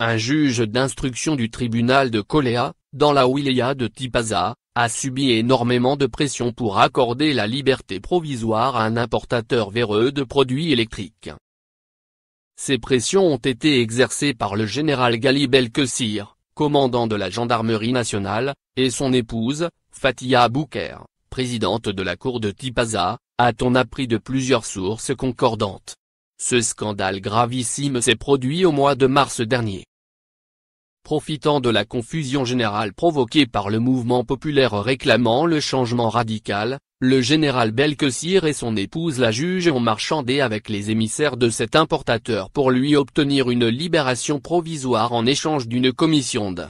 Un juge d'instruction du tribunal de Coléa, dans la wilaya de Tipaza, a subi énormément de pression pour accorder la liberté provisoire à un importateur véreux de produits électriques. Ces pressions ont été exercées par le général Galibel Belkessir, commandant de la gendarmerie nationale, et son épouse, Fatia Bouker, présidente de la cour de Tipaza, a-t-on appris de plusieurs sources concordantes. Ce scandale gravissime s'est produit au mois de mars dernier profitant de la confusion générale provoquée par le mouvement populaire réclamant le changement radical, le général Belkessir et son épouse la juge ont marchandé avec les émissaires de cet importateur pour lui obtenir une libération provisoire en échange d'une commission de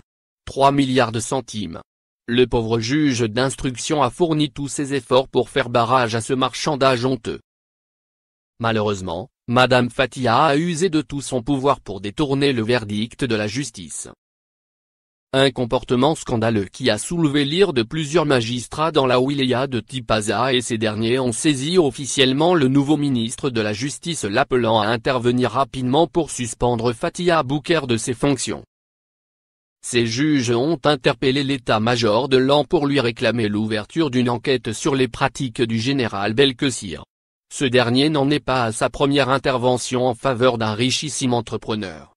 3 milliards de centimes. Le pauvre juge d'instruction a fourni tous ses efforts pour faire barrage à ce marchandage honteux. Malheureusement, Madame Fatia a usé de tout son pouvoir pour détourner le verdict de la justice. Un comportement scandaleux qui a soulevé l'ire de plusieurs magistrats dans la wilaya de Tipaza et ces derniers ont saisi officiellement le nouveau ministre de la Justice l'appelant à intervenir rapidement pour suspendre Fatia Bouker de ses fonctions. Ces juges ont interpellé l'état-major de l'an pour lui réclamer l'ouverture d'une enquête sur les pratiques du général Belkessir. Ce dernier n'en est pas à sa première intervention en faveur d'un richissime entrepreneur.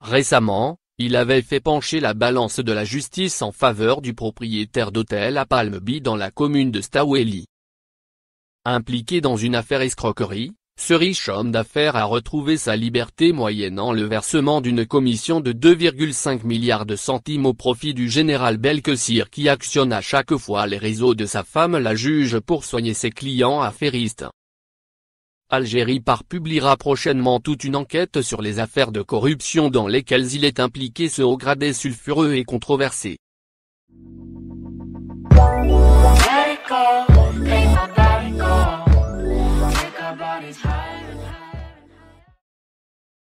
Récemment, il avait fait pencher la balance de la justice en faveur du propriétaire d'hôtel à Palmby dans la commune de Staweli. Impliqué dans une affaire escroquerie, ce riche homme d'affaires a retrouvé sa liberté moyennant le versement d'une commission de 2,5 milliards de centimes au profit du général Belkessir qui actionne à chaque fois les réseaux de sa femme la juge pour soigner ses clients affairistes. Algérie par publiera prochainement toute une enquête sur les affaires de corruption dans lesquelles il est impliqué ce haut gradé sulfureux et controversé.